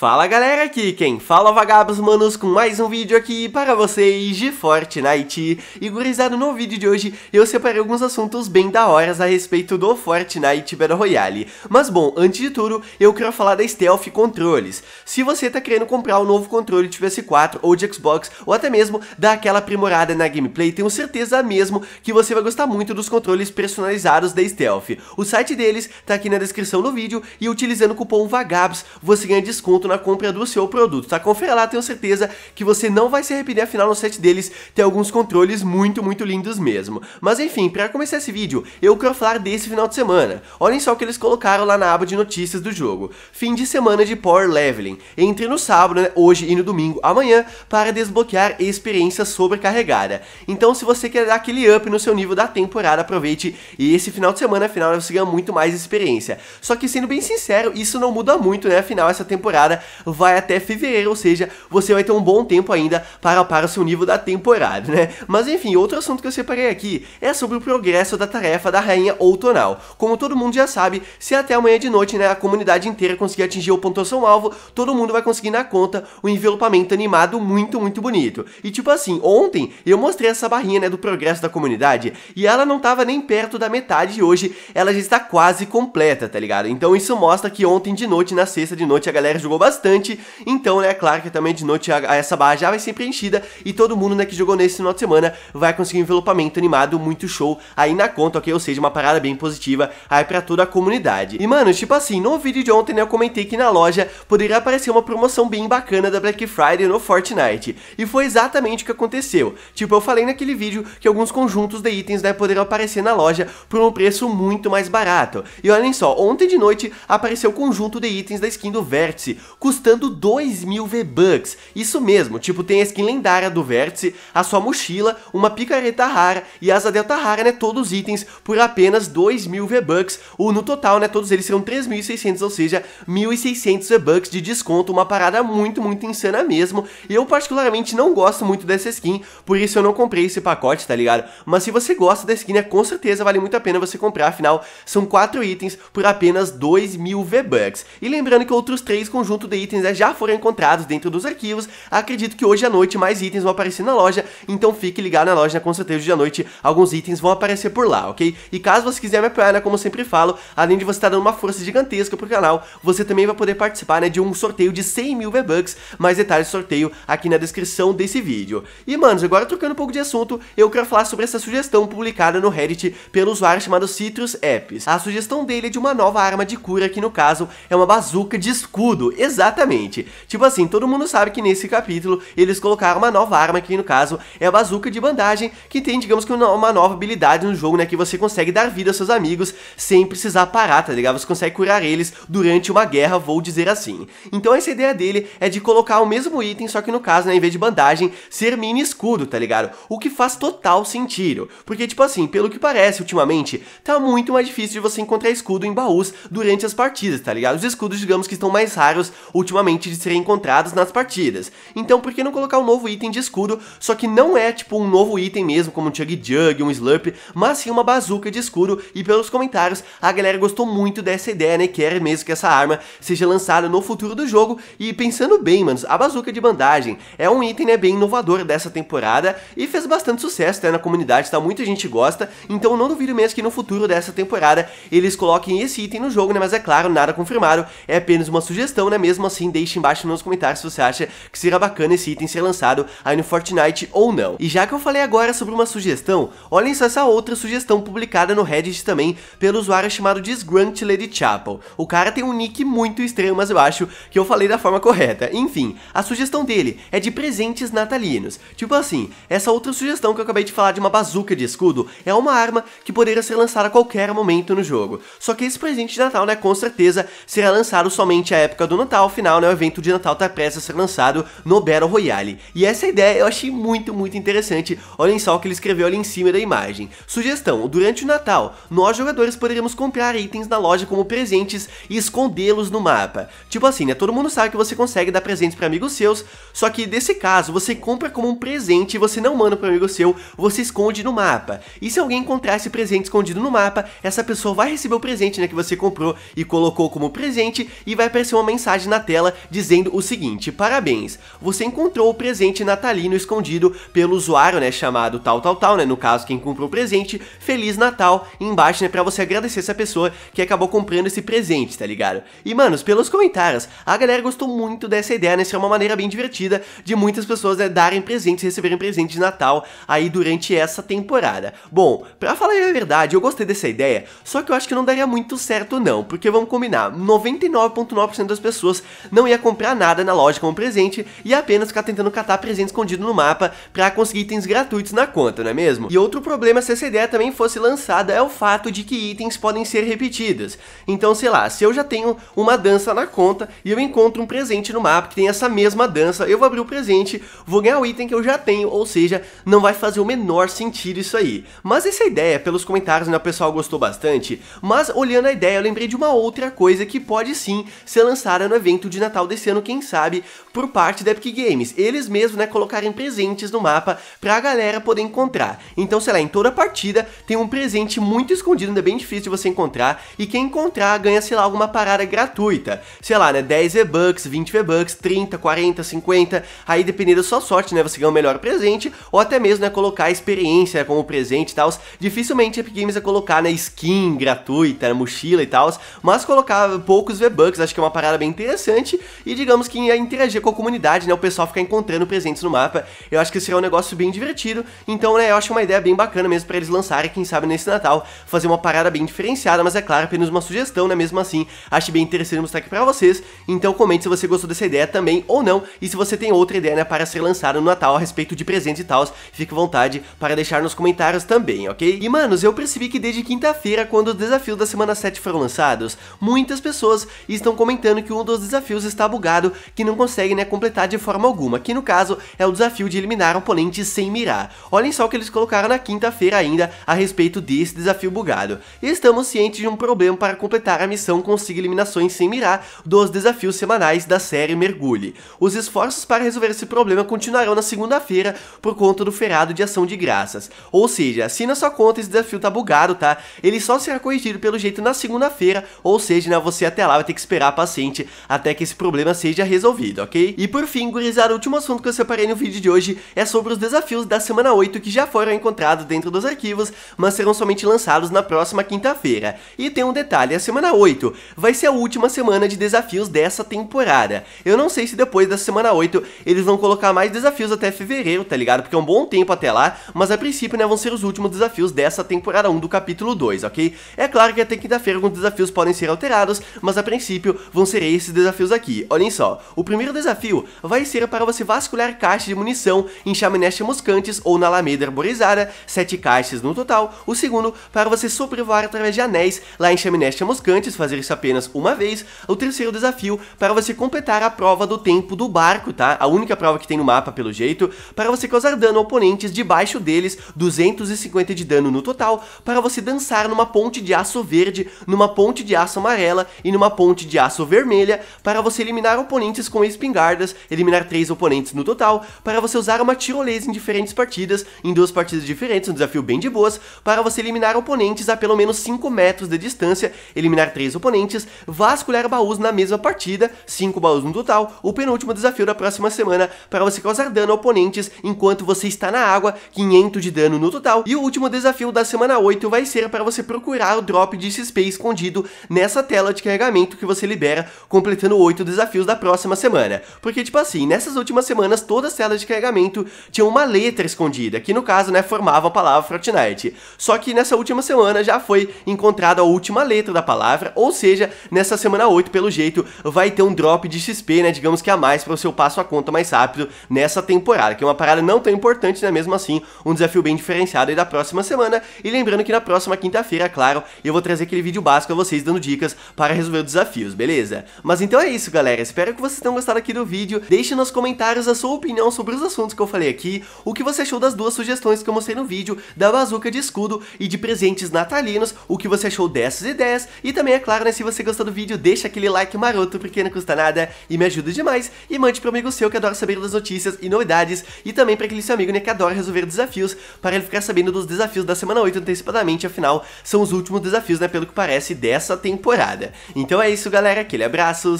Fala galera, aqui quem fala é vagabos manos com mais um vídeo aqui para vocês de Fortnite E no vídeo de hoje eu separei alguns assuntos bem da horas a respeito do Fortnite Battle Royale Mas bom, antes de tudo eu quero falar da Stealth Controles Se você tá querendo comprar o um novo controle de PS4 ou de Xbox ou até mesmo dar aquela aprimorada na gameplay Tenho certeza mesmo que você vai gostar muito dos controles personalizados da Stealth O site deles tá aqui na descrição do vídeo e utilizando o cupom VAGABOS você ganha desconto na compra do seu produto, tá? Confira lá, tenho certeza que você não vai se arrepender, afinal no set deles tem alguns controles muito, muito lindos mesmo. Mas enfim, para começar esse vídeo, eu quero falar desse final de semana. Olhem só o que eles colocaram lá na aba de notícias do jogo. Fim de semana de Power Leveling. Entre no sábado, né, hoje e no domingo, amanhã, para desbloquear experiência sobrecarregada. Então se você quer dar aquele up no seu nível da temporada, aproveite e esse final de semana, afinal, você ganha muito mais experiência. Só que sendo bem sincero, isso não muda muito, né? Afinal, essa temporada vai até fevereiro, ou seja, você vai ter um bom tempo ainda para, para o seu nível da temporada, né? Mas enfim, outro assunto que eu separei aqui é sobre o progresso da tarefa da Rainha Outonal. Como todo mundo já sabe, se até amanhã de noite né, a comunidade inteira conseguir atingir o pontuação-alvo, todo mundo vai conseguir na conta um envelopamento animado muito, muito bonito. E tipo assim, ontem eu mostrei essa barrinha né, do progresso da comunidade e ela não tava nem perto da metade e hoje ela já está quase completa, tá ligado? Então isso mostra que ontem de noite, na sexta de noite, a galera jogou bastante bastante. Então, né, é claro que também de noite essa barra já vai ser preenchida e todo mundo, né, que jogou nesse final de semana vai conseguir um envelopamento animado muito show aí na conta, ok? Ou seja, uma parada bem positiva aí pra toda a comunidade. E, mano, tipo assim, no vídeo de ontem, né, eu comentei que na loja poderia aparecer uma promoção bem bacana da Black Friday no Fortnite. E foi exatamente o que aconteceu. Tipo, eu falei naquele vídeo que alguns conjuntos de itens, né, poderiam aparecer na loja por um preço muito mais barato. E olhem só, ontem de noite apareceu o conjunto de itens da skin do Vértice, custando 2 mil V-Bucks. Isso mesmo, tipo, tem a skin lendária do Vértice, a sua mochila, uma picareta rara e asa delta rara, né, todos os itens por apenas 2 mil V-Bucks, ou no total, né, todos eles serão 3.600, ou seja, 1.600 V-Bucks de desconto, uma parada muito, muito insana mesmo. Eu particularmente não gosto muito dessa skin, por isso eu não comprei esse pacote, tá ligado? Mas se você gosta da skin, né, com certeza vale muito a pena você comprar, afinal, são 4 itens por apenas 2 mil V-Bucks. E lembrando que outros 3 conjuntos de itens né, já foram encontrados dentro dos arquivos. Acredito que hoje à noite mais itens vão aparecer na loja, então fique ligado na loja, com certeza hoje à noite alguns itens vão aparecer por lá, ok? E caso você quiser me apoiar, né, como sempre falo, além de você estar tá dando uma força gigantesca pro canal, você também vai poder participar né, de um sorteio de 100 mil V-Bucks, mais detalhes do sorteio aqui na descrição desse vídeo. E, manos, agora trocando um pouco de assunto, eu quero falar sobre essa sugestão publicada no Reddit pelo usuário chamado Citrus Apps. A sugestão dele é de uma nova arma de cura, que no caso é uma bazuca de escudo, exato Exatamente. Tipo assim, todo mundo sabe que nesse capítulo eles colocaram uma nova arma, que no caso é a bazuca de bandagem, que tem, digamos que, uma nova habilidade no jogo, né? Que você consegue dar vida aos seus amigos sem precisar parar, tá ligado? Você consegue curar eles durante uma guerra, vou dizer assim. Então essa ideia dele é de colocar o mesmo item, só que no caso, né, em vez de bandagem, ser mini escudo, tá ligado? O que faz total sentido. Porque, tipo assim, pelo que parece, ultimamente, tá muito mais difícil de você encontrar escudo em baús durante as partidas, tá ligado? Os escudos, digamos que estão mais raros ultimamente de serem encontrados nas partidas. Então por que não colocar um novo item de escudo, só que não é tipo um novo item mesmo, como um Chug Jug, um Slurp, mas sim uma bazuca de escudo, e pelos comentários a galera gostou muito dessa ideia, né, quer é mesmo que essa arma seja lançada no futuro do jogo, e pensando bem, manos, a bazuca de bandagem é um item, né, bem inovador dessa temporada, e fez bastante sucesso, né, na comunidade, tá, muita gente gosta, então não duvido mesmo que no futuro dessa temporada eles coloquem esse item no jogo, né, mas é claro, nada confirmado, é apenas uma sugestão, né, mesmo mesmo assim deixe embaixo nos comentários se você acha que será bacana esse item ser lançado aí no Fortnite ou não. E já que eu falei agora sobre uma sugestão, olhem só essa outra sugestão publicada no Reddit também pelo usuário chamado Disgrunt Lady Chapel. O cara tem um nick muito estranho, mas eu acho que eu falei da forma correta. Enfim, a sugestão dele é de presentes natalinos. Tipo assim, essa outra sugestão que eu acabei de falar de uma bazuca de escudo é uma arma que poderia ser lançada a qualquer momento no jogo. Só que esse presente de Natal, né, com certeza será lançado somente à época do Natal Natal, afinal, né, o evento de Natal tá prestes a ser lançado no Battle Royale. E essa ideia eu achei muito, muito interessante. Olhem só o que ele escreveu ali em cima da imagem. Sugestão, durante o Natal, nós jogadores poderíamos comprar itens na loja como presentes e escondê-los no mapa. Tipo assim, né, todo mundo sabe que você consegue dar presentes para amigos seus, só que nesse caso, você compra como um presente e você não manda para amigo seu, você esconde no mapa. E se alguém encontrar esse presente escondido no mapa, essa pessoa vai receber o presente né, que você comprou e colocou como presente e vai aparecer uma mensagem na tela dizendo o seguinte: parabéns, você encontrou o presente natalino escondido pelo usuário, né, chamado tal tal tal, né, no caso quem comprou o presente, feliz Natal, embaixo, né, para você agradecer essa pessoa que acabou comprando esse presente, tá ligado? E manos, pelos comentários, a galera gostou muito dessa ideia, né, isso é uma maneira bem divertida de muitas pessoas né, darem presentes, receberem presente de Natal aí durante essa temporada. Bom, para falar a verdade, eu gostei dessa ideia, só que eu acho que não daria muito certo não, porque vamos combinar, 99.9% das pessoas não ia comprar nada na loja como presente e apenas ficar tentando catar presente escondido no mapa para conseguir itens gratuitos na conta, não é mesmo? E outro problema se essa ideia também fosse lançada é o fato de que itens podem ser repetidas. Então, sei lá, se eu já tenho uma dança na conta e eu encontro um presente no mapa que tem essa mesma dança, eu vou abrir o presente, vou ganhar o item que eu já tenho, ou seja, não vai fazer o menor sentido isso aí. Mas essa ideia, pelos comentários, né, o pessoal gostou bastante, mas olhando a ideia, eu lembrei de uma outra coisa que pode sim ser lançada no evento evento de Natal desse ano, quem sabe, por parte da Epic Games. Eles mesmos, né, colocarem presentes no mapa pra galera poder encontrar. Então, sei lá, em toda partida tem um presente muito escondido, ainda é bem difícil de você encontrar, e quem encontrar ganha, sei lá, alguma parada gratuita. Sei lá, né, 10 V-Bucks, 20 V-Bucks, 30, 40, 50, aí dependendo da sua sorte, né, você ganha o melhor presente, ou até mesmo, né, colocar a experiência como presente e tal. Dificilmente a Epic Games vai colocar, né, skin gratuita, né, mochila e tal, mas colocar poucos V-Bucks, acho que é uma parada bem interessante interessante e digamos que ia interagir com a comunidade, né? O pessoal ficar encontrando presentes no mapa. Eu acho que seria um negócio bem divertido. Então, né, eu acho uma ideia bem bacana mesmo para eles lançarem, quem sabe nesse Natal, fazer uma parada bem diferenciada, mas é claro, apenas uma sugestão, né? Mesmo assim, acho bem interessante mostrar aqui para vocês. Então, comente se você gostou dessa ideia também ou não e se você tem outra ideia, né, para ser lançada no Natal a respeito de presentes e tal, fique à vontade para deixar nos comentários também, ok? E manos, eu percebi que desde quinta-feira, quando os desafios da semana 7 foram lançados, muitas pessoas estão comentando que um dos desafios está bugado que não consegue né, completar de forma alguma, que no caso é o desafio de eliminar oponentes sem mirar. Olhem só o que eles colocaram na quinta-feira ainda a respeito desse desafio bugado. Estamos cientes de um problema para completar a missão consiga eliminações sem mirar dos desafios semanais da série Mergulhe. Os esforços para resolver esse problema continuarão na segunda-feira por conta do feriado de ação de graças. Ou seja, se na sua conta esse desafio tá bugado, tá? Ele só será corrigido pelo jeito na segunda-feira, ou seja, né, você até lá vai ter que esperar a paciente até que esse problema seja resolvido, ok? E por fim, gurizada, o último assunto que eu separei no vídeo de hoje é sobre os desafios da semana 8 que já foram encontrados dentro dos arquivos, mas serão somente lançados na próxima quinta-feira. E tem um detalhe, a semana 8 vai ser a última semana de desafios dessa temporada. Eu não sei se depois da semana 8 eles vão colocar mais desafios até fevereiro, tá ligado? Porque é um bom tempo até lá, mas a princípio, né, vão ser os últimos desafios dessa temporada 1 do capítulo 2, ok? É claro que até quinta-feira alguns desafios podem ser alterados, mas a princípio vão ser esses desafios desafios aqui. Olhem só, o primeiro desafio vai ser para você vasculhar caixas de munição em chaminés chamuscantes ou na alameda arborizada, 7 caixas no total. O segundo, para você sobrevoar através de anéis lá em chaminés chamuscantes, fazer isso apenas uma vez. O terceiro desafio, para você completar a prova do tempo do barco, tá? A única prova que tem no mapa, pelo jeito, para você causar dano a oponentes debaixo deles, 250 de dano no total, para você dançar numa ponte de aço verde, numa ponte de aço amarela e numa ponte de aço vermelha, para você eliminar oponentes com espingardas, eliminar 3 oponentes no total, para você usar uma tirolesa em diferentes partidas, em duas partidas diferentes, um desafio bem de boas, para você eliminar oponentes a pelo menos 5 metros de distância, eliminar 3 oponentes, vasculhar baús na mesma partida, 5 baús no total, o penúltimo desafio da próxima semana, para você causar dano a oponentes enquanto você está na água, 500 de dano no total, e o último desafio da semana 8 vai ser para você procurar o drop de XP escondido nessa tela de carregamento que você libera, completando completando oito desafios da próxima semana. Porque, tipo assim, nessas últimas semanas, todas as telas de carregamento tinham uma letra escondida, que no caso, né, formava a palavra Fortnite. Só que nessa última semana já foi encontrada a última letra da palavra, ou seja, nessa semana 8, pelo jeito, vai ter um drop de XP, né, digamos que a mais para o seu passo a conta mais rápido nessa temporada, que é uma parada não tão importante, né, mesmo assim, um desafio bem diferenciado aí da próxima semana. E lembrando que na próxima quinta-feira, claro, eu vou trazer aquele vídeo básico a vocês dando dicas para resolver os desafios, beleza? Mas então então é isso, galera. Espero que vocês tenham gostado aqui do vídeo. Deixe nos comentários a sua opinião sobre os assuntos que eu falei aqui, o que você achou das duas sugestões que eu mostrei no vídeo, da bazuca de escudo e de presentes natalinos, o que você achou dessas ideias. E também, é claro, né, se você gostou do vídeo, deixa aquele like maroto, porque não custa nada e me ajuda demais. E mande um amigo seu que adora saber das notícias e novidades. E também para aquele seu amigo né, que adora resolver desafios, para ele ficar sabendo dos desafios da semana 8 antecipadamente, afinal, são os últimos desafios, né, pelo que parece, dessa temporada. Então é isso, galera. Aquele abraço